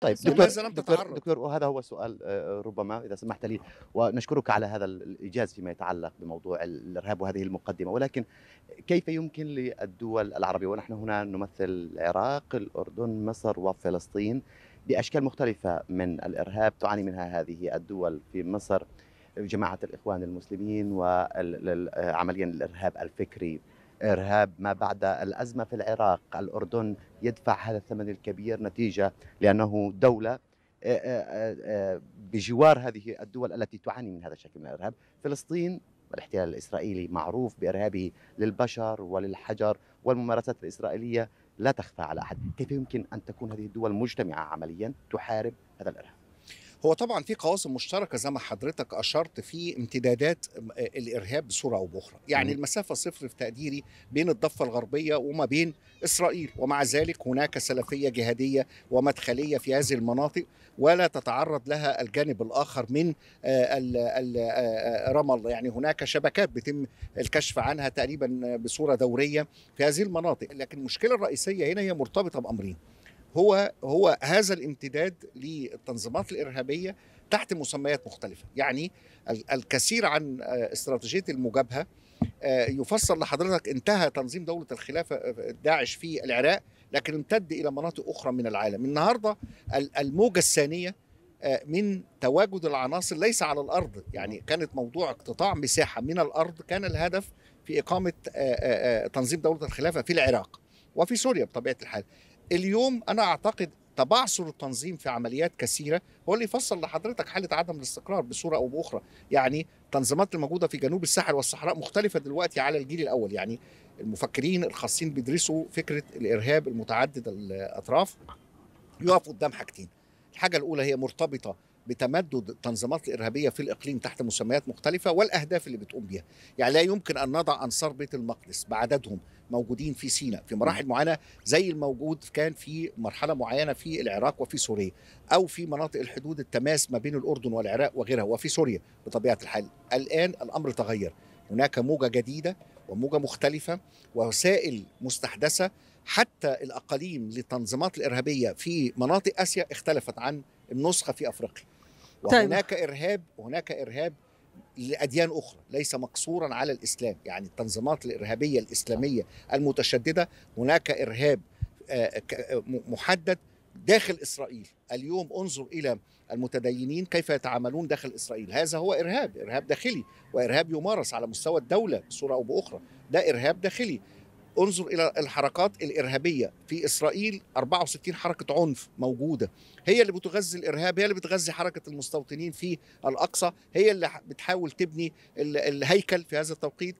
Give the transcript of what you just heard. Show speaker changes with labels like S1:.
S1: طيب دكتور دكتور, دكتور وهذا هو سؤال آه، ربما اذا سمحت لي ونشكرك على هذا الايجاز فيما يتعلق بموضوع الارهاب وهذه المقدمه ولكن كيف يمكن للدول العربيه ونحن هنا نمثل العراق الاردن مصر وفلسطين باشكال مختلفه من الارهاب تعاني منها هذه الدول في مصر جماعه الاخوان المسلمين وعمليا الارهاب الفكري إرهاب ما بعد الأزمة في العراق الأردن يدفع هذا الثمن الكبير نتيجة لأنه دولة آه، آه، آه، بجوار هذه الدول التي تعاني من هذا الشكل من الإرهاب فلسطين والاحتلال الإسرائيلي معروف بإرهابه للبشر وللحجر والممارسات الإسرائيلية لا تخفى على أحد كيف يمكن أن تكون هذه الدول مجتمعة عمليا تحارب هذا الإرهاب هو طبعا في قواسم مشتركه زي ما حضرتك اشرت في
S2: امتدادات آه، الارهاب بصوره او باخرى يعني م. المسافه صفر في تقديري بين الضفه الغربيه وما بين اسرائيل ومع ذلك هناك سلفيه جهاديه ومدخليه في هذه المناطق ولا تتعرض لها الجانب الاخر من آه، آه، رام الله يعني هناك شبكات بيتم الكشف عنها تقريبا بصوره دوريه في هذه المناطق لكن المشكله الرئيسيه هنا هي مرتبطه بامرين هو هو هذا الامتداد للتنظيمات الارهابيه تحت مسميات مختلفه يعني الكثير عن آه، استراتيجيه المجابهه آه، يفسر لحضرتك انتهى تنظيم دولة الخلافة آه، داعش في العراق لكن امتد إلى مناطق أخرى من العالم النهاردة الموجة الثانية من تواجد العناصر ليس على الأرض يعني كانت موضوع اقتطاع مساحة من الأرض كان الهدف في إقامة تنظيم دولة الخلافة في العراق وفي سوريا بطبيعة الحال اليوم انا اعتقد تبعثر التنظيم في عمليات كثيره هو اللي يفسر لحضرتك حاله عدم الاستقرار بصوره او باخرى يعني التنظيمات الموجوده في جنوب الساحل والصحراء مختلفه دلوقتي على الجيل الاول يعني المفكرين الخاصين بيدرسوا فكره الارهاب المتعدد الاطراف يقفوا قدام حاجتين الحاجه الاولى هي مرتبطه بتمدد التنظيمات الارهابيه في الاقليم تحت مسميات مختلفه والاهداف اللي بتقوم بها يعني لا يمكن ان نضع انصار بيت المقدس بعددهم موجودين في سيناء في مراحل معينه زي الموجود كان في مرحله معينه في العراق وفي سوريا او في مناطق الحدود التماس ما بين الاردن والعراق وغيرها وفي سوريا بطبيعه الحال الان الامر تغير هناك موجه جديده وموجه مختلفه ووسائل مستحدثه حتى الاقاليم للتنظيمات الارهابيه في مناطق اسيا اختلفت عن النسخه في افريقيا طيب. وهناك طيب. ارهاب وهناك ارهاب لاديان اخرى ليس مقصورا على الاسلام يعني التنظيمات الارهابيه الاسلاميه المتشدده هناك ارهاب آه، محدد داخل اسرائيل اليوم انظر الى المتدينين كيف يتعاملون داخل اسرائيل هذا هو ارهاب ارهاب داخلي وارهاب يمارس على مستوى الدوله بصوره او باخرى ده ارهاب داخلي انظر الى الحركات الارهابيه في اسرائيل 64 حركه عنف موجوده هي اللي بتغذي الارهاب هي اللي بتغذي حركه المستوطنين في الاقصى هي اللي بتحاول تبني الهيكل في هذا التوقيت